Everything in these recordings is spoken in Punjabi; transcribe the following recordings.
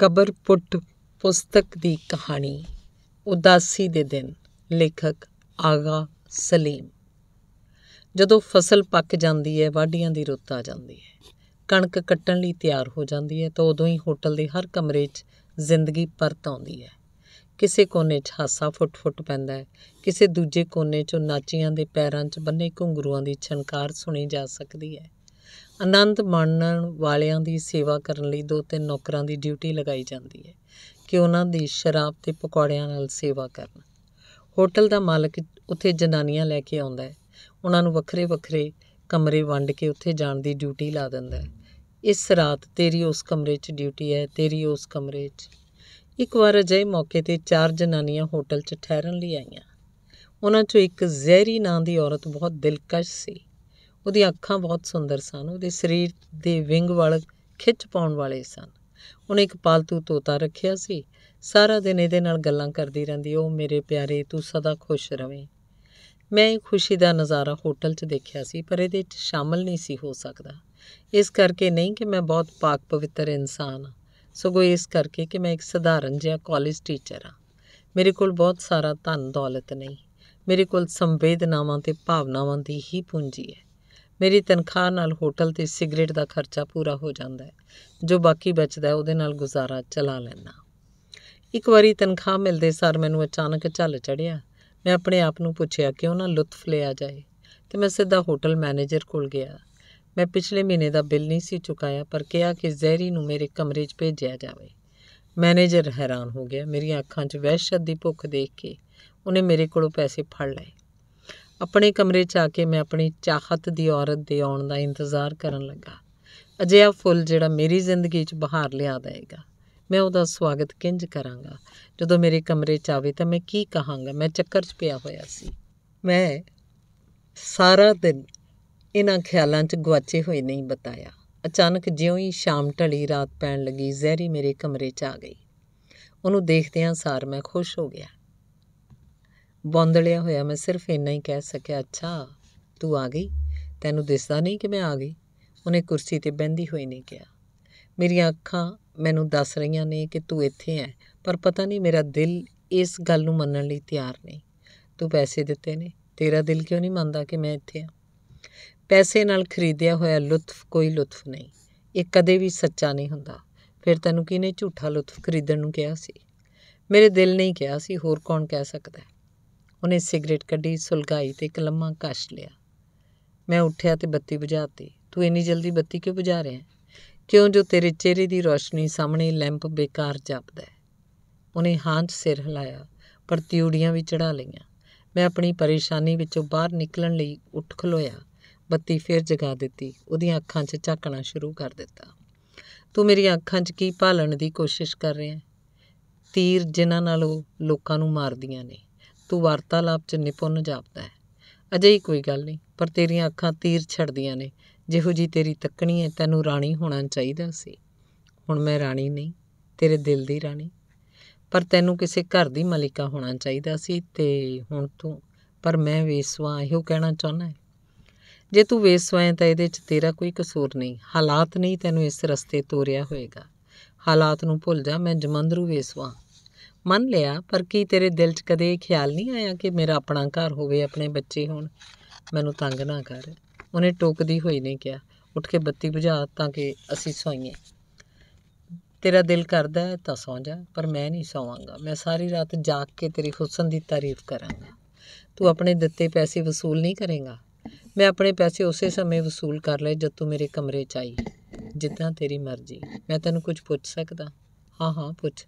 ਕਬਰ ਪੁੱਟ ਪੁਸਤਕ ਦੀ ਕਹਾਣੀ ਉਦਾਸੀ ਦੇ ਦਿਨ ਲੇਖਕ ਆਗਾ ਸਲੀਮ ਜਦੋਂ ਫਸਲ ਪੱਕ ਜਾਂਦੀ ਹੈ ਵਾਢੀਆਂ ਦੀ ਰੁੱਤ ਆ ਜਾਂਦੀ ਹੈ ਕਣਕ ਕੱਟਣ ਲਈ ਤਿਆਰ ਹੋ ਜਾਂਦੀ ਹੈ ਤਾਂ ਉਦੋਂ ਹੀ ਹੋਟਲ ਦੇ ਹਰ ਕਮਰੇ 'ਚ ਜ਼ਿੰਦਗੀ ਪਰਤ ਆਉਂਦੀ ਹੈ ਕਿਸੇ ਕੋਨੇ 'ਚ ਹਾਸਾ ਫੁੱਟ-ਫੁੱਟ ਪੈਂਦਾ ਹੈ ਕਿਸੇ ਦੂਜੇ ਕੋਨੇ 'ਚੋਂ ਨਾਚੀਆਂ ਦੇ ਪੈਰਾਂ 'ਚ ਬੰਨੇ ਘੁੰਗਰੂਆਂ ਦੀ ਛਣਕਾਰ ਸੁਣੀ ਜਾ ਸਕਦੀ ਹੈ ਆਨੰਦ ਮਾਣਨ ਵਾਲਿਆਂ ਦੀ ਸੇਵਾ ਕਰਨ ਲਈ ਦੋ ਤਿੰਨ ਨੌਕਰਾਂ ਦੀ ਡਿਊਟੀ ਲਗਾਈ ਜਾਂਦੀ ਹੈ ਕਿ ਉਹਨਾਂ ਦੀ ਸ਼ਰਾਬ ਤੇ ਪਕੌੜਿਆਂ ਨਾਲ ਸੇਵਾ ਕਰਨ ਹੋਟਲ ਦਾ ਮਾਲਕ ਉੱਥੇ ਜਨਾਨੀਆਂ ਲੈ ਕੇ ਆਉਂਦਾ ਹੈ ਉਹਨਾਂ ਨੂੰ ਵੱਖਰੇ ਵੱਖਰੇ ਕਮਰੇ ਵੰਡ ਕੇ ਉੱਥੇ ਜਾਣ ਦੀ ਡਿਊਟੀ ਲਾ ਦਿੰਦਾ ਹੈ ਇਸ ਰਾਤ ਤੇਰੀ ਉਸ ਕਮਰੇ 'ਚ ਡਿਊਟੀ ਹੈ ਤੇਰੀ ਉਸ ਕਮਰੇ 'ਚ ਇੱਕ ਵਾਰ ਅਜੇ ਮੌਕੇ ਤੇ ਚਾਰ ਜਨਾਨੀਆਂ ਹੋਟਲ 'ਚ ਠਹਿਰਨ ਲਈ ਆਈਆਂ ਉਹਨਾਂ 'ਚੋਂ ਇੱਕ ਜ਼ਹਿਰੀ ਨਾਂ ਦੀ ਔਰਤ ਬਹੁਤ ਦਿਲਕਸ਼ ਸੀ ਉਹਦੀਆਂ ਅੱਖਾਂ ਬਹੁਤ ਸੁੰਦਰ ਸਨ ਉਹਦੇ ਸਰੀਰ ਦੇ ਵਿੰਗ ਵੱਲ ਖਿੱਚ ਪਾਉਣ ਵਾਲੇ ਸਨ ਉਹਨੇ ਇੱਕ ਪਾਲਤੂ ਤੋਤਾ ਰੱਖਿਆ ਸੀ ਸਾਰਾ ਦਿਨ ਇਹਦੇ ਨਾਲ ਗੱਲਾਂ ਕਰਦੀ ਰਹਿੰਦੀ ਉਹ ਮੇਰੇ ਪਿਆਰੇ ਤੂੰ ਸਦਾ ਖੁਸ਼ ਰਵੇਂ ਮੈਂ ਇਹ ਖੁਸ਼ੀ ਦਾ ਨਜ਼ਾਰਾ ਹੋਟਲ 'ਚ ਦੇਖਿਆ ਸੀ ਪਰ ਇਹਦੇ 'ਚ ਸ਼ਾਮਲ ਨਹੀਂ ਸੀ ਹੋ ਸਕਦਾ ਇਸ ਕਰਕੇ ਨਹੀਂ ਕਿ ਮੈਂ ਬਹੁਤ ਪਾਕ ਪਵਿੱਤਰ ਇਨਸਾਨ ਹਾਂ ਸਗੋਂ ਇਸ ਕਰਕੇ ਕਿ ਮੈਂ ਇੱਕ ਸਧਾਰਨ ਜਿਹਾ ਕਾਲਜ ਟੀਚਰ ਹਾਂ ਮੇਰੇ ਕੋਲ ਬਹੁਤ ਸਾਰਾ ਧਨ ਦੌਲਤ ਨਹੀਂ ਮੇਰੇ ਕੋਲ ਸੰਵੇਦਨਾਵਾਂ ਤੇ ਭਾਵਨਾਵਾਂ ਦੀ ਹੀ ਪੂੰਜੀ ਹੈ ਮੇਰੀ ਤਨਖਾਹ ਨਾਲ ਹੋਟਲ ਤੇ ਸਿਗਰਟ ਦਾ ਖਰਚਾ ਪੂਰਾ ਹੋ ਜਾਂਦਾ ਹੈ ਜੋ ਬਾਕੀ ਬਚਦਾ ਉਹਦੇ ਨਾਲ ਗੁਜ਼ਾਰਾ ਚਲਾ ਲੈਣਾ ਇੱਕ ਵਾਰੀ ਤਨਖਾਹ ਮਿਲਦੇ ਸਾਰ ਮੈਨੂੰ ਅਚਾਨਕ ਝੱਲ ਚੜਿਆ ਮੈਂ ਆਪਣੇ ਆਪ ਨੂੰ ਪੁੱਛਿਆ ਕਿਉਂ ਨਾ ਲੁਤਫ ਲਿਆ ਜਾਏ ਤੇ ਮੈਂ ਸਿੱਧਾ ਹੋਟਲ ਮੈਨੇਜਰ ਕੋਲ ਗਿਆ ਮੈਂ ਪਿਛਲੇ ਮਹੀਨੇ ਦਾ ਬਿੱਲ ਨਹੀਂ ਸੀ ਚੁਕਾਇਆ ਪਰ ਕਿਹਾ ਕਿ ਜ਼ਹਿਰੀ ਨੂੰ ਮੇਰੇ ਕਮਰੇ 'ਚ ਭੇਜਿਆ ਜਾਵੇ ਮੈਨੇਜਰ ਹੈਰਾਨ ਹੋ ਗਿਆ ਮੇਰੀਆਂ ਅੱਖਾਂ 'ਚ ਵਹਿਸ਼ਤ ਦੀ ਭੁੱਖ ਦੇਖ ਕੇ ਉਹਨੇ ਮੇਰੇ ਕੋਲੋਂ ਪੈਸੇ ਫੜ ਲਏ ਆਪਣੇ ਕਮਰੇ 'ਚ ਆ ਕੇ ਮੈਂ ਆਪਣੀ ਚਾਹਤ ਦੀ ਔਰਤ ਦੇ ਆਉਣ ਦਾ ਇੰਤਜ਼ਾਰ ਕਰਨ ਲੱਗਾ ਅਜਿਹਾ ਫੁੱਲ ਜਿਹੜਾ ਮੇਰੀ ਜ਼ਿੰਦਗੀ 'ਚ ਬਹਾਰ ਲਿਆ ਦੇਗਾ ਮੈਂ ਉਹਦਾ ਸਵਾਗਤ ਕਿੰਜ ਕਰਾਂਗਾ ਜਦੋਂ ਮੇਰੇ ਕਮਰੇ 'ਚ ਆਵੇ ਤਾਂ ਮੈਂ ਕੀ ਕਹਾਂਗਾ ਮੈਂ ਚੱਕਰ 'ਚ ਪਿਆ ਹੋਇਆ ਸੀ ਮੈਂ ਸਾਰਾ ਦਿਨ ਇਹਨਾਂ ਖਿਆਲਾਂ 'ਚ ਗਵਾਚੇ ਹੋਏ ਨਹੀਂ ਬਤਾਇਆ ਅਚਾਨਕ ਜਿਉਂ ਹੀ ਸ਼ਾਮ ਢਲੀ ਰਾਤ ਪੈਣ ਲੱਗੀ ਜ਼ਹਿਰੀ ਮੇਰੇ ਕਮਰੇ 'ਚ ਆ ਗਈ ਉਹਨੂੰ ਦੇਖਦਿਆਂ ਸਾਰ ਮੈਂ ਖੁਸ਼ ਹੋ ਗਿਆ ਬੰਦਲਿਆ ਹੋਇਆ ਮੈਂ ਸਿਰਫ ਇੰਨਾ ਹੀ ਕਹਿ ਸਕਿਆ ਅੱਛਾ ਤੂੰ ਆ ਗਈ ਤੈਨੂੰ ਦਿਸਦਾ ਨਹੀਂ ਕਿ ਮੈਂ ਆ ਗਈ ਉਹਨੇ ਕੁਰਸੀ ਤੇ ਬੈੰਦੀ ਹੋਈ ਨਹੀਂ ਕਿਹਾ ਮੇਰੀਆਂ ਅੱਖਾਂ ਮੈਨੂੰ ਦੱਸ ਰਹੀਆਂ ਨੇ ਕਿ ਤੂੰ ਇੱਥੇ ਹੈ ਪਰ ਪਤਾ ਨਹੀਂ ਮੇਰਾ ਦਿਲ ਇਸ ਗੱਲ ਨੂੰ ਮੰਨਣ ਲਈ ਤਿਆਰ ਨਹੀਂ ਤੂੰ ਪੈਸੇ ਦਿੱਤੇ ਨੇ ਤੇਰਾ ਦਿਲ ਕਿਉਂ ਨਹੀਂ ਮੰਨਦਾ ਕਿ ਮੈਂ ਇੱਥੇ ਹਾਂ ਪੈਸੇ ਨਾਲ ਖਰੀਦਿਆ ਹੋਇਆ ਲੁਤਫ ਕੋਈ ਲੁਤਫ ਨਹੀਂ ਇਹ ਕਦੇ ਵੀ ਸੱਚਾ ਨਹੀਂ ਹੁੰਦਾ ਫਿਰ ਤੈਨੂੰ ਕਿਹਨੇ ਝੂਠਾ ਲੁਤਫ ਖਰੀਦਣ ਨੂੰ ਕਿਹਾ ਸੀ ਮੇਰੇ ਦਿਲ ਨੇ ਹੀ ਕਿਹਾ ਸੀ ਹੋਰ ਕੌਣ ਕਹਿ ਸਕਦਾ ਹੈ ਉਹਨੇ ਸਿਗਰਟ ਕੱਢੀ ਸੁਲਗਾਈ ਤੇ ਇੱਕ ਲੰਮਾ ਕਸ਼ ਲਿਆ ਮੈਂ ਉੱਠਿਆ ਤੇ ਬੱਤੀ ਬੁਝਾਤੀ ਤੂੰ ਇੰਨੀ ਜਲਦੀ ਬੱਤੀ ਕਿਉਂ ਬੁਝਾ ਰਿਹਾ ਕਿਉਂ ਜੋ ਤੇਰੇ ਚਿਹਰੇ ਦੀ ਰੋਸ਼ਨੀ ਸਾਹਮਣੇ ਲੈਂਪ ਬੇਕਾਰ ਜਾਪਦਾ ਹੈ ਉਹਨੇ ਹਾਂ 'ਚ ਸਿਰ ਹਿਲਾਇਆ ਪਰ ਤਿਉੜੀਆਂ ਵੀ ਚੜਾ ਲਈਆਂ ਮੈਂ ਆਪਣੀ ਪਰੇਸ਼ਾਨੀ ਵਿੱਚੋਂ ਬਾਹਰ ਨਿਕਲਣ ਲਈ ਉੱਠ ਖਲੋਇਆ ਬੱਤੀ ਫੇਰ ਜਗਾ ਦਿੱਤੀ ਉਹਦੀਆਂ ਅੱਖਾਂ 'ਚ ਝਾਕਣਾ ਸ਼ੁਰੂ ਕਰ ਦਿੱਤਾ ਤੂੰ ਮੇਰੀਆਂ ਅੱਖਾਂ 'ਚ ਕੀ ਭਾਲਣ ਦੀ ਕੋਸ਼ਿਸ਼ ਕਰ ਰਿਹਾ ਤੀਰ ਜਿਨ੍ਹਾਂ ਨਾਲ ਉਹ ਲੋਕਾਂ ਨੂੰ ਮਾਰਦੀਆਂ ਨੇ ਤੂੰ ਵਾਰਤਾਲਾਪ 'ਚ ਨਿਪੁੰਨ ਜਾਪਦਾ ਹੈ ਅਜਿਹੀ ਕੋਈ ਗੱਲ ਨਹੀਂ ਪਰ ਤੇਰੀਆਂ ਅੱਖਾਂ ਤੀਰ ਛੱਡਦੀਆਂ ਨੇ ਜਿਹੋ ਜੀ ਤੇਰੀ ਤੱਕਣੀ ਹੈ ਤੈਨੂੰ ਰਾਣੀ ਹੋਣਾ ਚਾਹੀਦਾ ਸੀ ਹੁਣ ਮੈਂ ਰਾਣੀ ਨਹੀਂ ਤੇਰੇ ਦਿਲ ਦੀ ਰਾਣੀ ਪਰ ਤੈਨੂੰ ਕਿਸੇ ਘਰ ਦੀ ਮਲਿਕਾ ਹੋਣਾ ਚਾਹੀਦਾ ਸੀ ਤੇ ਹੁਣ ਤੂੰ ਪਰ ਮੈਂ ਵੇਸਵਾ ਇਹੋ ਕਹਿਣਾ ਚਾਹੁੰਦਾ ਜੇ ਤੂੰ ਵੇਸਵਾ ਹੈ ਤਾਂ ਇਹਦੇ 'ਚ ਤੇਰਾ ਕੋਈ ਕਸੂਰ ਨਹੀਂ ਹਾਲਾਤ ਨਹੀਂ ਤੈਨੂੰ ਇਸ ਰਸਤੇ ਤੋਰਿਆ ਹੋਏਗਾ ਹਾਲਾਤ ਨੂੰ ਭੁੱਲ ਜਾ ਮੈਂ ਜਮੰਦਰੂ ਵੇਸਵਾ ਮੰਨ ਲਿਆ ਪਰ ਕੀ ਤੇਰੇ ਦਿਲ 'ਚ ਕਦੇ ਇਹ ਖਿਆਲ ਨਹੀਂ ਆਇਆ ਕਿ ਮੇਰਾ ਆਪਣਾ ਘਰ ਹੋਵੇ ਆਪਣੇ ਬੱਚੇ ਹੋਣ ਮੈਨੂੰ ਤੰਗ ਨਾ ਕਰ ਉਹਨੇ ਟੋਕਦੀ ਹੋਈ ਨਹੀਂ ਕਿਹਾ ਉੱਠ ਕੇ ਬੱਤੀ ਬੁਝਾ ਤਾਂ ਕਿ ਅਸੀਂ ਸੌਈਏ ਤੇਰਾ ਦਿਲ ਕਰਦਾ ਹੈ ਤਾਂ ਸੌਂ ਜਾ ਪਰ ਮੈਂ ਨਹੀਂ ਸੌਵਾਂਗਾ ਮੈਂ ਸਾਰੀ ਰਾਤ ਜਾਗ ਕੇ ਤੇਰੀ ਹੁਸਨ ਦੀ ਤਾਰੀਫ ਕਰਾਂਗਾ ਤੂੰ ਆਪਣੇ ਦਿੱਤੇ ਪੈਸੇ ਵਸੂਲ ਨਹੀਂ ਕਰੇਗਾ ਮੈਂ ਆਪਣੇ ਪੈਸੇ ਉਸੇ ਸਮੇਂ ਵਸੂਲ ਕਰ ਲੈ ਜਦ ਤੂੰ ਮੇਰੇ ਕਮਰੇ 'ਚ ਆਈ ਜਿੱਦਾਂ ਤੇਰੀ ਮਰਜ਼ੀ ਮੈਂ ਤੈਨੂੰ ਕੁਝ ਪੁੱਛ ਸਕਦਾ ਹਾਂ ਹਾਂ ਪੁੱਛ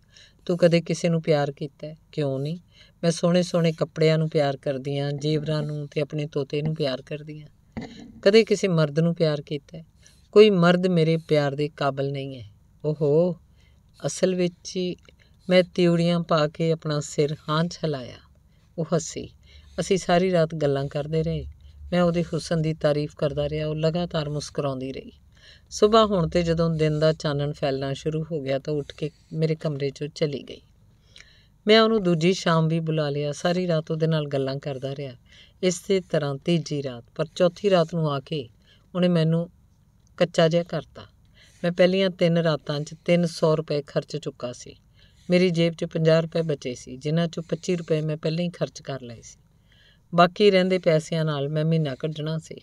ਤੂੰ ਕਦੇ ਕਿਸੇ ਨੂੰ ਪਿਆਰ ਕੀਤਾ ਕਿਉਂ ਨਹੀਂ ਮੈਂ ਸੋਹਣੇ ਸੋਹਣੇ ਕੱਪੜਿਆਂ ਨੂੰ ਪਿਆਰ ਕਰਦੀ ਆਂ ਜੀਵਰਾਂ ਨੂੰ ਤੇ ਆਪਣੇ ਤੋਤੇ ਨੂੰ ਪਿਆਰ ਕਰਦੀ ਆਂ ਕਦੇ ਕਿਸੇ ਮਰਦ ਨੂੰ ਪਿਆਰ ਕੀਤਾ ਕੋਈ ਮਰਦ ਮੇਰੇ ਪਿਆਰ ਦੇ ਕਾਬਲ ਨਹੀਂ ਹੈ ਓਹੋ ਅਸਲ ਵਿੱਚ ਮੈਂ ਤਿਉੜੀਆਂ ਪਾ ਕੇ ਆਪਣਾ ਸਿਰ ਹਾਂ ਛਲਾਇਆ ਉਹ ਹੱਸੀ ਅਸੀਂ ਸਾਰੀ ਰਾਤ ਗੱਲਾਂ ਕਰਦੇ ਰਹੇ ਮੈਂ ਉਹਦੇ ਹੁਸਨ ਦੀ ਤਾਰੀਫ ਕਰਦਾ ਰਿਹਾ ਉਹ ਲਗਾਤਾਰ ਮੁਸਕਰਾਉਂਦੀ ਰਹੀ ਸਵੇਰ ਹੋਣ ਤੇ ਜਦੋਂ ਦਿਨ ਦਾ ਚਾਨਣ ਫੈਲਣਾ ਸ਼ੁਰੂ ਹੋ ਗਿਆ ਤਾਂ ਉੱਠ ਕੇ ਮੇਰੇ ਕਮਰੇ 'ਚੋਂ ਚਲੀ ਗਈ ਮੈਂ ਉਹਨੂੰ ਦੂਜੀ ਸ਼ਾਮ ਵੀ ਬੁਲਾ ਲਿਆ ਸਾਰੀ ਰਾਤ ਉਹਦੇ ਨਾਲ ਗੱਲਾਂ ਕਰਦਾ ਰਿਹਾ ਇਸੇ ਤਰ੍ਹਾਂ ਤੀਜੀ ਰਾਤ ਪਰ ਚੌਥੀ ਰਾਤ ਨੂੰ ਆ ਕੇ ਉਹਨੇ ਮੈਨੂੰ ਕੱਚਾ ਜਿਹਾ ਕਰਤਾ ਮੈਂ ਪਹਿਲੀਆਂ ਤਿੰਨ ਰਾਤਾਂ 'ਚ 300 ਰੁਪਏ ਖਰਚ ਚੁੱਕਾ ਸੀ ਮੇਰੀ ਜੇਬ 'ਚ 50 ਰੁਪਏ ਬਚੇ ਸੀ ਜਿਨ੍ਹਾਂ 'ਚੋਂ 25 ਰੁਪਏ ਮੈਂ ਪਹਿਲਾਂ ਹੀ ਖਰਚ ਕਰ ਲਏ ਸੀ ਬਾਕੀ ਰਹਿੰਦੇ ਪੈਸਿਆਂ ਨਾਲ ਮੈਂ ਮਹੀਨਾ ਕੱਢਣਾ ਸੀ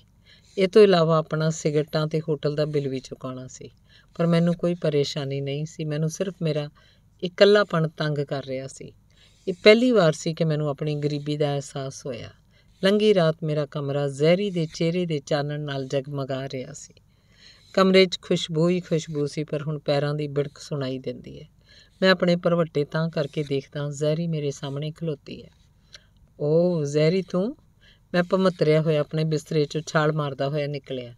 ਇਹ ਤੋਂ ਇਲਾਵਾ ਆਪਣਾ ਸਿਗਰਟਾਂ ਤੇ ਹੋਟਲ ਦਾ ਬਿੱਲ ਵੀ ਚੁਕਾਉਣਾ ਸੀ ਪਰ ਮੈਨੂੰ ਕੋਈ ਪਰੇਸ਼ਾਨੀ ਨਹੀਂ ਸੀ ਮੈਨੂੰ ਸਿਰਫ ਮੇਰਾ ਇਕੱਲਾਪਣ ਤੰਗ ਕਰ ਰਿਹਾ ਸੀ ਇਹ ਪਹਿਲੀ ਵਾਰ ਸੀ ਕਿ ਮੈਨੂੰ ਆਪਣੀ ਗਰੀਬੀ ਦਾ ਅਹਿਸਾਸ ਹੋਇਆ ਲੰਗੀ ਰਾਤ ਮੇਰਾ ਕਮਰਾ ਜ਼ਹਿਰੀ ਦੇ ਚਿਹਰੇ ਦੇ ਚਾਨਣ ਨਾਲ ਜਗਮਗਾ ਰਿਹਾ ਸੀ ਕਮਰੇ 'ਚ ਖੁਸ਼ਬੂ ਹੀ ਖੁਸ਼ਬੂ ਸੀ ਪਰ ਹੁਣ ਪੈਰਾਂ ਦੀ ਬਿੜਕ ਸੁਣਾਈ ਦਿੰਦੀ ਹੈ ਮੈਂ ਆਪਣੇ ਪਰਵੱਟੇ ਤਾਂ ਕਰਕੇ ਦੇਖਦਾ ਜ਼ਹਿਰੀ ਮੇਰੇ ਸਾਹਮਣੇ ਖਲੋਤੀ ਹੈ ਓ ਜ਼ਹਿਰੀ ਤੂੰ ਮੈਂ ਭਮਤਰਿਆ ਹੋਇਆ ਆਪਣੇ ਬਿਸਤਰੇ 'ਚੋਂ ਛਾਲ ਮਾਰਦਾ ਹੋਇਆ ਨਿਕਲਿਆ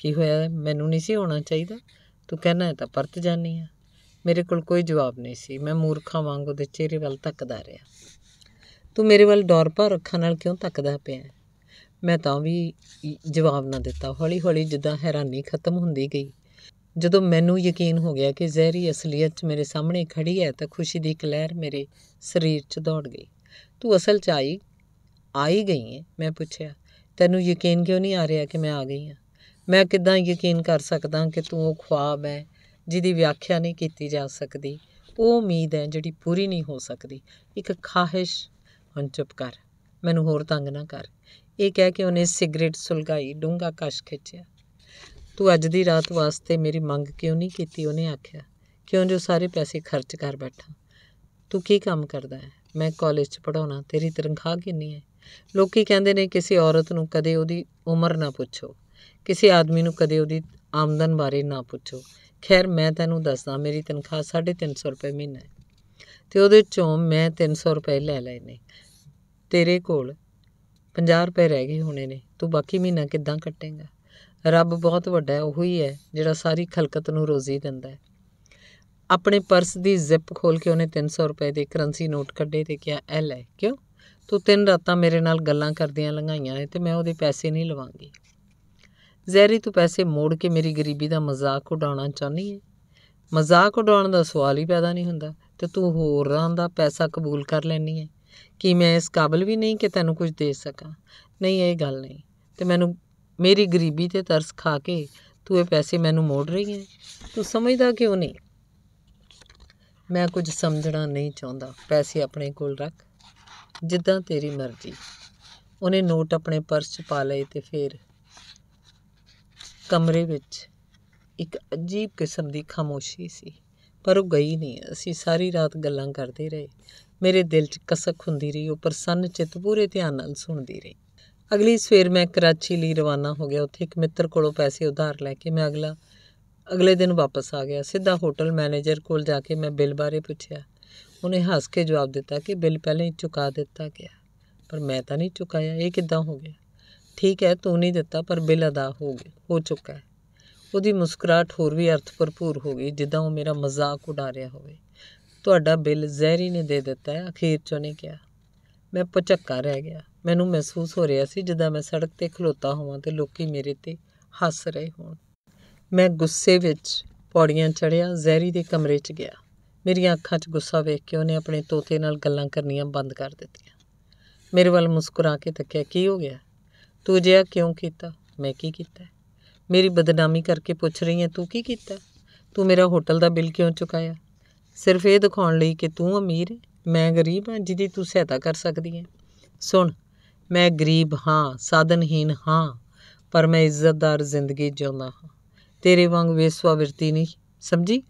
ਕੀ ਹੋਇਆ ਮੈਨੂੰ ਨਹੀਂ ਸੀ ਹੋਣਾ ਚਾਹੀਦਾ ਤੂੰ ਕਹਿਣਾ ਤਾਂ ਪਰਤ ਜਾਨੀ ਆ ਮੇਰੇ ਕੋਲ ਕੋਈ ਜਵਾਬ ਨਹੀਂ ਸੀ ਮੈਂ ਮੂਰਖਾਂ ਵਾਂਗ ਉਹਦੇ ਚਿਹਰੇ ਵੱਲ ਤੱਕਦਾ ਰਿਹਾ ਤੂੰ ਮੇਰੇ ਵੱਲ ਡੌਰ ਪਰ ਅੱਖਾਂ ਨਾਲ ਕਿਉਂ ਤੱਕਦਾ ਪਿਆ ਮੈਂ ਤਾਂ ਵੀ ਜਵਾਬ ਨਾ ਦਿੱਤਾ ਹੌਲੀ ਹੌਲੀ ਜਿੱਦਾਂ ਹੈਰਾਨੀ ਖਤਮ ਹੁੰਦੀ ਗਈ ਜਦੋਂ ਮੈਨੂੰ ਯਕੀਨ ਹੋ ਗਿਆ ਕਿ ਜ਼ਹਿਰੀ ਅਸਲੀਅਤ 'ਚ ਮੇਰੇ ਸਾਹਮਣੇ ਖੜੀ ਹੈ ਤਾਂ ਖੁਸ਼ੀ ਦੀ ਇੱਕ ਲਹਿਰ ਮੇਰੇ ਸਰੀਰ 'ਚ ਦੌੜ ਗਈ ਤੂੰ ਅਸਲ 'ਚ ਆਈ ਆ ਹੀ ਗਈ ਹੈ ਮੈਂ ਪੁੱਛਿਆ ਤੈਨੂੰ ਯਕੀਨ ਕਿਉਂ ਨਹੀਂ ਆ ਰਿਹਾ ਕਿ ਮੈਂ ਆ ਗਈ ਹਾਂ ਮੈਂ ਕਿਦਾਂ ਯਕੀਨ ਕਰ ਸਕਦਾ ਕਿ ਤੂੰ ਉਹ ਖੁਆਬ ਹੈ ਜਿਹਦੀ ਵਿਆਖਿਆ ਨਹੀਂ ਕੀਤੀ ਜਾ ਸਕਦੀ ਉਹ ਉਮੀਦ ਹੈ ਜਿਹੜੀ ਪੂਰੀ ਨਹੀਂ ਹੋ ਸਕਦੀ ਇੱਕ ਖਾਹਿਸ਼ ਹੁਣ ਚੁੱਪ ਕਰ ਮੈਨੂੰ ਹੋਰ ਤੰਗ ਨਾ ਕਰ ਇਹ ਕਹਿ ਕੇ ਉਹਨੇ ਸਿਗਰਟ ਸੁਲਗਾਈ ਡੂੰਗਾ ਕਸ਼ ਖਿੱਚਿਆ ਤੂੰ ਅੱਜ ਦੀ ਰਾਤ ਵਾਸਤੇ ਮੇਰੀ ਮੰਗ ਕਿਉਂ ਨਹੀਂ ਕੀਤੀ ਉਹਨੇ ਆਖਿਆ ਕਿਉਂ ਜੋ ਸਾਰੇ ਪੈਸੇ ਖਰਚ ਕਰ ਬੈਠਾ ਤੂੰ ਕੀ ਕੰਮ ਕਰਦਾ ਹੈ ਮੈਂ ਕਾਲਜ 'ਚ ਪੜਾਉਣਾ ਤੇਰੀ ਤਨਖਾਹ ਕਿੰਨੀ ਹੈ ਲੋਕੀ ਕਹਿੰਦੇ ਨੇ ਕਿਸੇ ਔਰਤ ਨੂੰ ਕਦੇ ਉਹਦੀ ਉਮਰ ਨਾ ਪੁੱਛੋ ਕਿਸੇ ਆਦਮੀ ਨੂੰ ਕਦੇ ਉਹਦੀ ਆਮਦਨ ਬਾਰੇ ਨਾ ਪੁੱਛੋ ਖੈਰ ਮੈਂ ਤੈਨੂੰ ਦੱਸਦਾ ਮੇਰੀ ਤਨਖਾਹ 350 ਰੁਪਏ ਮਹੀਨਾ ਹੈ ਤੇ ਉਹਦੇ ਚੋਂ ਮੈਂ 300 ਰੁਪਏ ਲੈ ਲਏ ਨੇ ਤੇਰੇ ਕੋਲ 50 ਰੁਪਏ ਰਹਿ ਗਏ ਹੋਣੇ ਨੇ ਤੂੰ ਬਾਕੀ ਮਹੀਨਾ ਕਿੱਦਾਂ ਕੱਟੇਂਗਾ ਰੱਬ ਬਹੁਤ ਵੱਡਾ ਹੈ ਹੀ ਹੈ ਜਿਹੜਾ ਸਾਰੀ ਖਲਕਤ ਨੂੰ ਰੋਜ਼ੀ ਦਿੰਦਾ ਹੈ ਆਪਣੇ ਪਰਸ ਦੀ ਜ਼ਿਪ ਖੋਲ ਕੇ ਉਹਨੇ 300 ਰੁਪਏ ਦੇ ਕਰੰਸੀ ਨੋਟ ਕੱਢੇ ਤੇ ਕਿਹਾ ਐ ਲੈ ਕਿਉਂ ਤੂੰ ਤਿੰਨ ਰਾਤਾਂ ਮੇਰੇ ਨਾਲ ਗੱਲਾਂ ਕਰਦਿਆਂ ਲੰਘਾਈਆਂ ਨੇ ਤੇ ਮੈਂ ਉਹਦੇ ਪੈਸੇ ਨਹੀਂ ਲਵਾਂਗੀ ਜ਼ੈਰੀ ਤੂੰ ਪੈਸੇ ਮੋੜ ਕੇ ਮੇਰੀ ਗਰੀਬੀ ਦਾ ਮਜ਼ਾਕ ਉਡਾਉਣਾ ਚਾਹਨੀ ਹੈ ਮਜ਼ਾਕ ਉਡਾਉਣ ਦਾ ਸਵਾਲ ਹੀ ਪੈਦਾ ਨਹੀਂ ਹੁੰਦਾ ਤੇ ਤੂੰ ਹੋਰਾਂ ਦਾ ਪੈਸਾ ਕਬੂਲ ਕਰ ਲੈਣੀ ਹੈ ਕਿ ਮੈਂ ਇਸ ਕਾਬਿਲ ਵੀ ਨਹੀਂ ਕਿ ਤੈਨੂੰ ਕੁਝ ਦੇ ਸਕਾਂ ਨਹੀਂ ਇਹ ਗੱਲ ਨਹੀਂ ਤੇ ਮੈਨੂੰ ਮੇਰੀ ਗਰੀਬੀ ਤੇ ਤਰਸ ਖਾ ਕੇ ਤੂੰ ਇਹ ਪੈਸੇ ਮੈਨੂੰ ਮੋੜ ਰਹੀ ਹੈ ਤੂੰ ਸਮਝਦਾ ਕਿਉਂ ਨਹੀਂ ਮੈਂ ਕੁਝ ਸਮਝਣਾ ਨਹੀਂ ਚਾਹੁੰਦਾ ਪੈਸੇ ਆਪਣੇ ਕੋਲ ਰੱਖ ਜਿੱਦਾਂ ਤੇਰੀ ਮਰਜ਼ੀ ਉਹਨੇ ਨੋਟ ਆਪਣੇ ਪਰਸ 'ਚ ਪਾ ਲਏ ਤੇ ਫਿਰ ਕਮਰੇ ਵਿੱਚ ਇੱਕ ਅਜੀਬ ਕਿਸਮ ਦੀ ਖਾਮੋਸ਼ੀ ਸੀ ਪਰ ਉਹ ਗਈ ਨਹੀਂ ਅਸੀਂ ਸਾਰੀ ਰਾਤ ਗੱਲਾਂ ਕਰਦੇ ਰਹੇ ਮੇਰੇ ਦਿਲ 'ਚ ਕਸਕ ਹੁੰਦੀ ਰਹੀ ਉਹ ਪ੍ਰਸੰਨ ਚਿਤ ਪੂਰੇ ਧਿਆਨ ਨਾਲ ਸੁਣਦੀ ਰਹੀ ਅਗਲੀ ਸਵੇਰ ਮੈਂ ਕਰਾਚੀ ਲਈ ਰਵਾਨਾ ਹੋ ਗਿਆ ਉੱਥੇ ਇੱਕ ਮਿੱਤਰ ਕੋਲੋਂ ਪੈਸੇ ਉਧਾਰ ਲੈ ਕੇ ਮੈਂ ਅਗਲਾ ਅਗਲੇ ਦਿਨ ਵਾਪਸ ਆ ਗਿਆ ਸਿੱਧਾ ਹੋਟਲ ਮੈਨੇਜਰ ਕੋਲ ਜਾ ਕੇ ਮੈਂ ਬਿੱਲ ਬਾਰੇ ਪੁੱਛਿਆ ਉਹਨੇ ਹੱਸ ਕੇ ਜਵਾਬ ਦਿੱਤਾ ਕਿ ਬਿੱਲ ਪਹਿਲਾਂ ਹੀ ਚੁਕਾ ਦਿੱਤਾ ਗਿਆ ਪਰ ਮੈਂ ਤਾਂ ਨਹੀਂ ਚੁਕਾਇਆ ਇਹ ਕਿੱਦਾਂ ਹੋ ਗਿਆ ਠੀਕ ਹੈ ਤੂੰ ਨਹੀਂ ਦਿੱਤਾ ਪਰ ਬਿੱਲ ਅਦਾ ਹੋ ਗਿਆ ਹੋ ਚੁੱਕਾ ਹੈ ਉਹਦੀ ਮੁਸਕਰਾਹਟ ਹੋਰ ਵੀ ਅਰਥ ਭਰਪੂਰ ਹੋ ਗਈ ਜਿੱਦਾਂ ਉਹ ਮੇਰਾ ਮਜ਼ਾਕ ਉਡਾ ਰਿਹਾ ਹੋਵੇ ਤੁਹਾਡਾ ਬਿੱਲ ਜ਼ਹਿਰੀ ਨੇ ਦੇ ਦਿੱਤਾ ਹੈ ਅਖੀਰ 'ਚ ਉਹਨੇ ਕਿਹਾ ਮੈਂ ਪਚੱਕਾ ਰਹਿ ਗਿਆ ਮੈਨੂੰ ਮਹਿਸੂਸ ਹੋ ਰਿਹਾ ਸੀ ਜਿੱਦਾਂ ਮੈਂ ਸੜਕ ਤੇ ਖਲੋਤਾ ਹੋਵਾਂ ਤੇ ਲੋਕੀ ਮੇਰੇ ਤੇ ਹੱਸ ਰਹੇ ਹੋਣ ਮੈਂ ਗੁੱਸੇ ਵਿੱਚ ਪੌੜੀਆਂ ਚੜ੍ਹਿਆ ਜ਼ਹਿਰੀ ਦੇ ਕਮਰੇ 'ਚ ਗਿਆ ਮੇਰੀਆਂ ਅੱਖਾਂ 'ਚ ਗੁੱਸਾ ਵੇਖ ਕੇ ਉਹਨੇ ਆਪਣੇ ਤੋਤੇ ਨਾਲ ਗੱਲਾਂ ਕਰਨੀਆਂ ਬੰਦ ਕਰ ਦਿੱਤੀਆਂ ਮੇਰੇ ਵੱਲ ਮੁਸਕਰਾ ਕੇ ਤੱਕਿਆ ਕੀ ਹੋ ਗਿਆ ਤੂੰ ਅਜਿਹਾ ਕਿਉਂ ਕੀਤਾ ਮੈਂ ਕੀ ਕੀਤਾ ਮੇਰੀ ਬਦਨਾਮੀ ਕਰਕੇ ਪੁੱਛ ਰਹੀ ਹੈ ਤੂੰ ਕੀ ਕੀਤਾ ਤੂੰ ਮੇਰਾ ਹੋਟਲ ਦਾ ਬਿੱਲ ਕਿਉਂ ਚੁਕਾਇਆ ਸਿਰਫ ਇਹ ਦਿਖਾਉਣ ਲਈ ਕਿ ਤੂੰ ਅਮੀਰ ਹੈ ਮੈਂ ਗਰੀਬ ਹਾਂ ਜਿਹਦੀ ਤੂੰ ਸਹਾਇਤਾ ਕਰ ਸਕਦੀ ਹੈ ਸੁਣ ਮੈਂ ਗਰੀਬ ਹਾਂ ਸਾਧਨਹੀਨ ਹਾਂ ਪਰ ਮੈਂ ਇੱਜ਼ਤਦਾਰ ਜ਼ਿੰਦਗੀ ਜਿਉਂਦਾ ਹਾਂ ਤੇਰੇ ਵਾਂਗ ਵੇਸਵਾ ਵਰਤੀ ਨਹੀਂ ਸਮਝੀ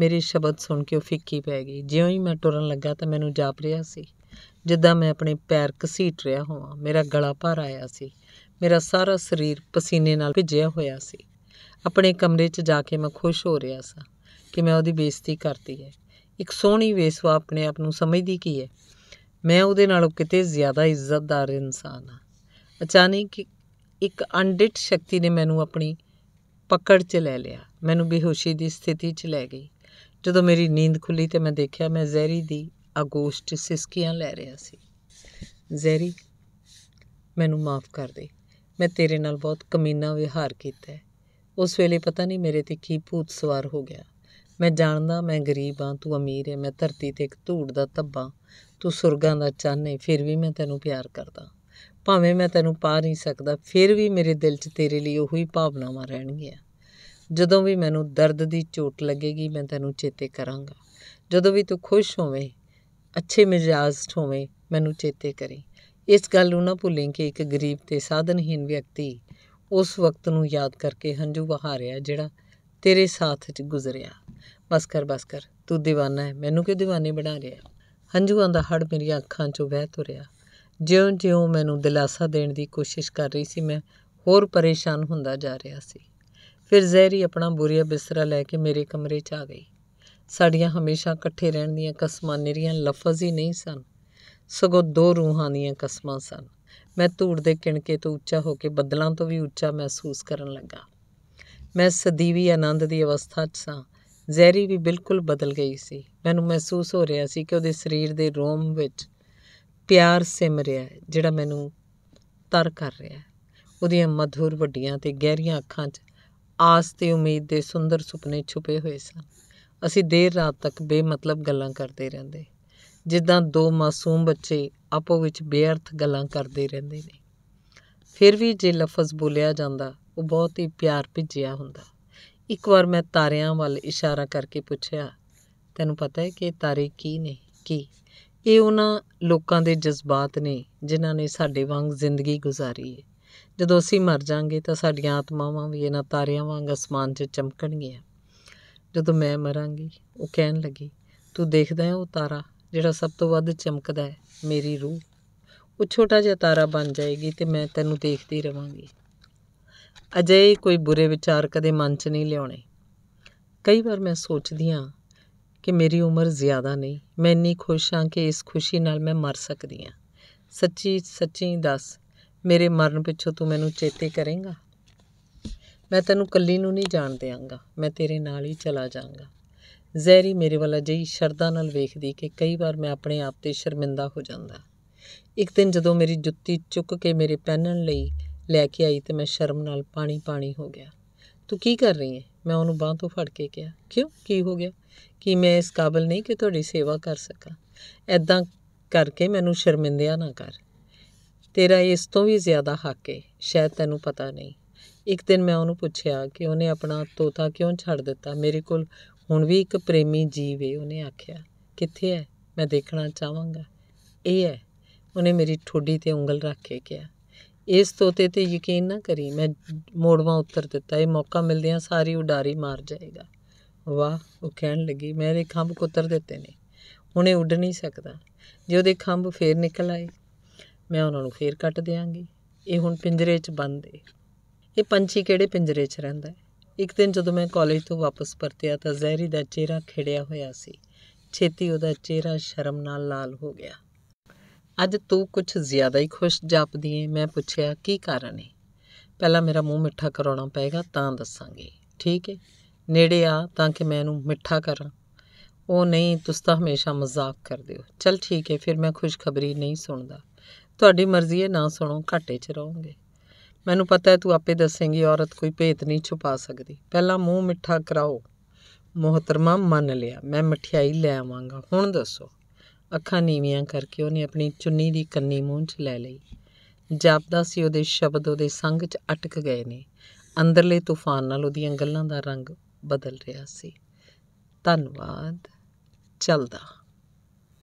ਮੇਰੇ ਸ਼ਬਦ ਸੁਣ ਕੇ ਉਹ ਫਿੱਕੀ ਪੈ ਗਈ ਜਿਉਂ ਹੀ ਮੈਂ ਟੁਰਨ ਲੱਗਾ ਤਾਂ ਮੈਨੂੰ ਜਾਪ ਰਿਹਾ ਸੀ ਜਿੱਦਾਂ ਮੈਂ ਆਪਣੇ ਪੈਰ ਘਸੀਟ ਰਿਹਾ ਹੋਵਾਂ ਮੇਰਾ ਗਲਾ ਭਰ ਆਇਆ ਸੀ ਮੇਰਾ ਸਾਰਾ ਸਰੀਰ ਪਸੀਨੇ ਨਾਲ ਭਿੱਜਿਆ ਹੋਇਆ ਸੀ ਆਪਣੇ ਕਮਰੇ 'ਚ ਜਾ ਕੇ ਮੈਂ ਖੁਸ਼ ਹੋ ਰਿਹਾ ਸਾਂ ਕਿ ਮੈਂ ਉਹਦੀ ਬੇਇੱਜ਼ਤੀ ਕਰਤੀ ਹੈ ਇੱਕ ਸੋਹਣੀ ਵੇਸਵਾ ਆਪਣੇ ਆਪ ਨੂੰ ਸਮਝਦੀ ਕੀ ਹੈ ਮੈਂ ਉਹਦੇ ਨਾਲੋਂ ਕਿਤੇ ਜ਼ਿਆਦਾ ਇੱਜ਼ਤਦਾਰ ਇਨਸਾਨ ਹਾਂ ਅਚਾਨਕ ਇੱਕ ਅਣਡਿਟ ਸ਼ਕਤੀ ਨੇ ਮੈਨੂੰ ਆਪਣੀ ਪਕੜ 'ਚ ਲੈ ਲਿਆ ਮੈਨੂੰ ਬੇਹੋਸ਼ੀ ਦੀ ਸਥਿਤੀ 'ਚ ਲੈ ਗਈ ਜਦੋਂ ਮੇਰੀ ਨੀਂਦ ਖੁੱਲੀ ਤੇ ਮੈਂ ਦੇਖਿਆ ਮੈਂ ਜ਼ੈਰੀ ਦੀ ਅਗੋਸ਼ਟ ਸਿਸਕੀਆਂ ਲੈ ਰਿਹਾ ਸੀ ਜ਼ੈਰੀ ਮੈਨੂੰ ਮਾਫ ਕਰ ਦੇ ਮੈਂ ਤੇਰੇ ਨਾਲ ਬਹੁਤ ਕਮੀਨਾ ਵਿਹਾਰ ਕੀਤਾ ਉਸ ਵੇਲੇ ਪਤਾ ਨਹੀਂ ਮੇਰੇ ਤੇ ਕੀ ਭੂਤ ਸਵਾਰ ਹੋ ਗਿਆ ਮੈਂ ਜਾਣਦਾ ਮੈਂ ਗਰੀਬ ਹਾਂ ਤੂੰ ਅਮੀਰ ਹੈ ਮੈਂ ਧਰਤੀ ਤੇ ਇੱਕ ਧੂੜ ਦਾ ਧੱਬਾ ਤੂੰ ਸੁਰਗਾਂ ਦਾ ਚੰਨ ਹੈ ਫਿਰ ਵੀ ਮੈਂ ਤੈਨੂੰ ਪਿਆਰ ਕਰਦਾ ਭਾਵੇਂ ਮੈਂ ਤੈਨੂੰ ਪਾ ਨਹੀਂ ਸਕਦਾ ਫਿਰ ਵੀ ਮੇਰੇ ਦਿਲ 'ਚ ਤੇਰੇ ਲਈ ਉਹੀ ਭਾਵਨਾਵਾਂ ਰਹਿਣਗੀਆਂ ਜਦੋਂ ਵੀ ਮੈਨੂੰ ਦਰਦ ਦੀ ਚੋਟ ਲੱਗੇਗੀ ਮੈਂ ਤੈਨੂੰ ਚੇਤੇ ਕਰਾਂਗਾ ਜਦੋਂ ਵੀ ਤੂੰ ਖੁਸ਼ ਹੋਵੇਂ ਅੱਛੇ ਮਿਜਾਜ਼ ਹੋਵੇਂ ਮੈਨੂੰ ਚੇਤੇ ਕਰੀ ਇਸ ਗੱਲ ਨੂੰ ਨਾ ਭੁੱਲੇ ਕਿ ਇੱਕ ਗਰੀਬ ਤੇ ਸਾਧਨਹੀਨ ਵਿਅਕਤੀ ਉਸ ਵਕਤ ਨੂੰ ਯਾਦ ਕਰਕੇ ਹੰਝੂ ਵਹਾ ਰਿਹਾ ਜਿਹੜਾ ਤੇਰੇ ਸਾਥ 'ਚ ਗੁਜ਼ਰਿਆ ਬਸ ਕਰ ਬਸ ਕਰ ਤੂੰ دیਵਾਨਾ ਹੈ ਮੈਨੂੰ ਕਿਉਂ دیਵਾਨੇ ਬਣਾ ਰਿਹਾ ਹੰਝੂਆਂ ਦਾ ਹੜ ਮੇਰੀਆਂ ਅੱਖਾਂ 'ਚੋਂ ਵਹਿ ਤੁਰਿਆ ਜਿਉਂ-ਜਿਉਂ ਮੈਨੂੰ ਦਿਲਾਸਾ ਦੇਣ ਦੀ ਕੋਸ਼ਿਸ਼ ਕਰ ਰਹੀ ਸੀ ਮੈਂ ਹੋਰ ਪਰੇਸ਼ਾਨ ਹੁੰਦਾ ਜਾ ਰਿਹਾ ਸੀ ਫਿਰ ਜ਼ਹਿਰੀ ਆਪਣਾ ਬੁਰੀਆ ਬਿਸਤਰਾ ਲੈ ਕੇ ਮੇਰੇ ਕਮਰੇ 'ਚ ਆ ਗਈ ਸਾਡੀਆਂ ਹਮੇਸ਼ਾ ਇਕੱਠੇ ਰਹਿਣ ਦੀਆਂ ਕਸਮਾਂ ਨਿਰੀਆਂ ਲਫ਼ਜ਼ ਹੀ ਨਹੀਂ ਸਨ ਸਗੋਂ ਦੋ ਰੂਹਾਂ ਦੀਆਂ ਕਸਮਾਂ ਸਨ ਮੈਂ ਧੂੜ ਦੇ ਕਿਣਕੇ ਤੋਂ ਉੱਚਾ ਹੋ ਕੇ ਬੱਦਲਾਂ ਤੋਂ ਵੀ ਉੱਚਾ ਮਹਿਸੂਸ ਕਰਨ ਲੱਗਾ ਮੈਂ ਸਦੀਵੀ ਆਨੰਦ ਦੀ ਅਵਸਥਾ 'ਚ ਸਾਂ ਜ਼ਹਿਰੀ ਵੀ ਬਿਲਕੁਲ ਬਦਲ ਗਈ ਸੀ ਮੈਨੂੰ ਮਹਿਸੂਸ ਹੋ ਰਿਹਾ ਸੀ ਕਿ ਉਹਦੇ ਸਰੀਰ ਦੇ ਰੋਮ ਵਿੱਚ ਪਿਆਰ ਸਿਮ ਰਿਹਾ ਹੈ ਜਿਹੜਾ ਮੈਨੂੰ ਤਰ ਕਰ ਰਿਹਾ ਹੈ ਉਹਦੀਆਂ ਮਧੁਰ ਵੱਡੀਆਂ ਤੇ ਗਹਿਰੀਆਂ ਅੱਖਾਂ 'ਚ ਆਸ ਤੇ ਉਮੀਦ ਦੇ ਸੁੰਦਰ ਸੁਪਨੇ ਛੁਪੇ ਹੋਏ ਸਨ ਅਸੀਂ ਦੇਰ ਰਾਤ ਤੱਕ ਬੇਮਤਲਬ ਗੱਲਾਂ ਕਰਦੇ ਰਹਿੰਦੇ ਜਿੱਦਾਂ ਦੋ ਮਾਸੂਮ ਬੱਚੇ ਆਪੋ ਵਿੱਚ ਬੇਅਰਥ ਗੱਲਾਂ ਕਰਦੇ ਰਹਿੰਦੇ ਨੇ ਫਿਰ ਵੀ ਜੇ ਲਫ਼ਜ਼ ਬੋਲਿਆ ਜਾਂਦਾ ਉਹ ਬਹੁਤ ਹੀ ਪਿਆਰ ਭਿੱਜਿਆ ਹੁੰਦਾ ਇੱਕ ਵਾਰ ਮੈਂ ਤਾਰਿਆਂ ਵੱਲ ਇਸ਼ਾਰਾ ਕਰਕੇ ਪੁੱਛਿਆ ਤੈਨੂੰ ਪਤਾ ਹੈ ਕਿ ਤਾਰੇ ਕੀ ਨੇ ਕੀ ਇਹ ਉਹਨਾਂ ਲੋਕਾਂ ਦੇ ਜਜ਼ਬਾਤ ਨੇ ਜਿਨ੍ਹਾਂ ਨੇ ਸਾਡੇ ਵਾਂਗ ਜ਼ਿੰਦਗੀ ਗੁਜ਼ਾਰੀ ਹੈ ਜਦੋਂ ਅਸੀਂ ਮਰ ਜਾਾਂਗੇ ਤਾਂ ਸਾਡੀਆਂ ਆਤਮਾਵਾਂ ਵੀ ਇਹਨਾਂ ਤਾਰਿਆਂ ਵਾਂਗ ਅਸਮਾਨ 'ਚ ਚਮਕਣਗੀਆਂ ਜਦੋਂ ਮੈਂ ਮਰਾਂਗੀ ਉਹ ਕਹਿਣ ਲੱਗੀ ਤੂੰ ਦੇਖਦਾ ਹੈ ਉਹ ਤਾਰਾ ਜਿਹੜਾ ਸਭ ਤੋਂ ਵੱਧ ਚਮਕਦਾ ਹੈ ਮੇਰੀ ਰੂਹ ਉਹ ਛੋਟਾ ਜਿਹਾ ਤਾਰਾ ਬਣ ਜਾਏਗੀ ਤੇ ਮੈਂ ਤੈਨੂੰ ਦੇਖਦੀ ਰਵਾਂਗੀ ਅਜੇ ਕੋਈ ਬੁਰੇ ਵਿਚਾਰ ਕਦੇ ਮਨ 'ਚ ਨਹੀਂ ਲਿਆਉਣੇ ਕਈ ਵਾਰ ਮੈਂ ਸੋਚਦੀ ਹਾਂ ਕਿ ਮੇਰੀ ਉਮਰ ਜ਼ਿਆਦਾ ਨਹੀਂ ਮੈਂ ਇੰਨੀ ਖੁਸ਼ ਹਾਂ ਕਿ ਇਸ ਖੁਸ਼ੀ ਨਾਲ ਮੈਂ ਮਰ ਸਕਦੀ ਹਾਂ ਸੱਚੀ ਸੱਚੀ ਦੱਸ ਮੇਰੇ ਮਰਨ ਪਿੱਛੋਂ ਤੂੰ ਮੈਨੂੰ ਚੇਤੇ ਕਰੇਂਗਾ ਮੈਂ ਤੈਨੂੰ ਕੱਲੀ ਨੂੰ ਨਹੀਂ ਜਾਣ ਦੇਵਾਂਗਾ ਮੈਂ ਤੇਰੇ ਨਾਲ ਹੀ ਚਲਾ ਜਾਵਾਂਗਾ ਜ਼ੈਰੀ ਮੇਰੇ ਵੱਲ ਅਜਿਹੀ ਸ਼ਰਧਾ ਨਾਲ ਵੇਖਦੀ ਕਿ ਕਈ ਵਾਰ ਮੈਂ ਆਪਣੇ ਆਪ ਤੇ ਸ਼ਰਮਿੰਦਾ ਹੋ ਜਾਂਦਾ ਇੱਕ ਦਿਨ ਜਦੋਂ ਮੇਰੀ ਜੁੱਤੀ ਚੁੱਕ ਕੇ ਮੇਰੇ ਪਹਿਨਣ ਲਈ ਲੈ ਕੇ ਆਈ ਤੇ ਮੈਂ ਸ਼ਰਮ ਨਾਲ ਪਾਣੀ ਪਾਣੀ ਹੋ ਗਿਆ ਤੂੰ ਕੀ ਕਰ ਰਹੀ ਹੈ ਮੈਂ ਉਹਨੂੰ ਬਾਹ ਤੋਂ ਫੜ ਕੇ ਕਿਹਾ ਕਿਉਂ ਕੀ ਹੋ ਗਿਆ ਕਿ ਮੈਂ ਇਸ ਕਾਬਲ ਨਹੀਂ ਕਿ ਤੁਹਾਡੀ ਸੇਵਾ ਕਰ ਸਕਾਂ ਐਦਾਂ ਕਰਕੇ ਮੈਨੂੰ ਸ਼ਰਮਿੰਦਿਆ ਨਾ ਕਰ ਤੇਰਾ ਇਸ ਤੋਂ ਵੀ ਜ਼ਿਆਦਾ ਹੱਕ ਹੈ ਸ਼ਾਇਦ ਤੈਨੂੰ ਪਤਾ ਨਹੀਂ ਇੱਕ ਦਿਨ ਮੈਂ ਉਹਨੂੰ ਪੁੱਛਿਆ ਕਿ ਉਹਨੇ ਆਪਣਾ ਤੋਤਾ ਕਿਉਂ ਛੱਡ ਦਿੱਤਾ ਮੇਰੇ ਕੋਲ ਹੁਣ ਵੀ ਇੱਕ ਪ੍ਰੇਮੀ ਜੀਵ ਹੈ ਉਹਨੇ ਆਖਿਆ ਕਿੱਥੇ ਹੈ ਮੈਂ ਦੇਖਣਾ ਚਾਹਾਂਗਾ ਇਹ ਹੈ ਉਹਨੇ ਮੇਰੀ ਠੋਡੀ ਤੇ ਉਂਗਲ ਰੱਖ ਕੇ ਕਿਹਾ ਇਸ ਤੋਤੇ ਤੇ ਯਕੀਨ ਨਾ ਕਰੀ ਮੈਂ ਮੋੜਵਾ ਉੱਤਰ ਦਿੱਤਾ ਇਹ ਮੌਕਾ ਮਿਲਦਿਆਂ ਸਾਰੀ ਉਡਾਰੀ ਮਾਰ ਜਾਏਗਾ ਵਾਹ ਉਹ ਕਹਿਣ ਲੱਗੀ ਮੇਰੇ ਖੰਭ ਕੁੱਤਰ ਦਿੱਤੇ ਨੇ ਹੁਣੇ ਉੱਡ ਨਹੀਂ ਸਕਦਾ ਜੇ ਉਹਦੇ ਖੰਭ ਫੇਰ ਨਿਕਲ ਆਏ ਮੈਂ ਉਹਨਾਂ ਨੂੰ ਫੇਰ ਕੱਟ ਦਿਆਂਗੀ ਇਹ ਹੁਣ ਪਿੰਜਰੇ 'ਚ ਬੰਦ ਏ ਇਹ ਪੰਛੀ ਕਿਹੜੇ ਪਿੰਜਰੇ 'ਚ ਰਹਿੰਦਾ ਹੈ ਇੱਕ ਦਿਨ ਜਦੋਂ ਮੈਂ ਕਾਲਜ ਤੋਂ ਵਾਪਸ ਪਰਤਿਆ ਤਾਂ ਜ਼ਹਿਰੀ ਦਾ ਚਿਹਰਾ ਖਿੜਿਆ ਹੋਇਆ ਸੀ ਛੇਤੀ ਉਹਦਾ ਚਿਹਰਾ ਸ਼ਰਮ ਨਾਲ ਲਾਲ ਹੋ ਗਿਆ ਅੱਜ ਤੂੰ ਕੁਝ ਜ਼ਿਆਦਾ ਹੀ ਖੁਸ਼ ਜਾਪਦੀ ਏ ਮੈਂ ਪੁੱਛਿਆ ਕੀ ਕਾਰਨ ਏ ਪਹਿਲਾਂ ਮੇਰਾ ਮੂੰਹ ਮਿੱਠਾ ਕਰਾਉਣਾ ਪਏਗਾ ਤਾਂ ਦੱਸਾਂਗੀ ਠੀਕ ਏ ਨੇੜੇ ਆ ਤਾਂ ਕਿ ਮੈਂ ਇਹਨੂੰ ਮਿੱਠਾ ਕਰਾਂ ਉਹ ਨਹੀਂ ਤੁਸੀਂ ਤਾਂ ਹਮੇਸ਼ਾ ਮਜ਼ਾਕ ਕਰਦੇ ਹੋ ਚਲ ਠੀਕ ਏ ਫਿਰ ਮੈਂ ਖੁਸ਼ਖਬਰੀ ਨਹੀਂ ਸੁਣਦਾ ਤੁਹਾਡੀ ਮਰਜ਼ੀ ਹੈ ਨਾ ਸੁਣੋ ਘਾਟੇ 'ਚ ਰਹੋਗੇ ਮੈਨੂੰ ਪਤਾ ਹੈ ਤੂੰ ਆਪੇ ਦੱਸੇਂਗੀ ਔਰਤ ਕੋਈ ਭੇਤ ਨਹੀਂ ਛੁਪਾ ਸਕਦੀ ਪਹਿਲਾਂ ਮੂੰਹ ਮਿੱਠਾ ਕਰਾਓ ਮੁਹਤਰਮਾ ਮੰਨ ਲਿਆ ਮੈਂ ਮਠਿਆਈ ਲੈ ਆਵਾਂਗਾ ਹੁਣ ਦੱਸੋ ਅੱਖਾਂ ਨੀਵੀਆਂ ਕਰਕੇ ਉਹਨੇ ਆਪਣੀ ਚੁੰਨੀ ਦੀ ਕੰਨੀ ਮੂੰਹ 'ਚ ਲੈ ਲਈ ਜਾਪਦਾ ਸੀ ਉਹਦੇ ਸ਼ਬਦ ਉਹਦੇ ਸੰਗ 'ਚ ਅਟਕ ਗਏ ਨੇ ਅੰਦਰਲੇ ਤੂਫਾਨ ਨਾਲ ਉਹਦੀਆਂ ਗੱਲਾਂ ਦਾ ਰੰਗ ਬਦਲ ਰਿਹਾ ਸੀ ਧੰਨਵਾਦ ਚੱਲਦਾ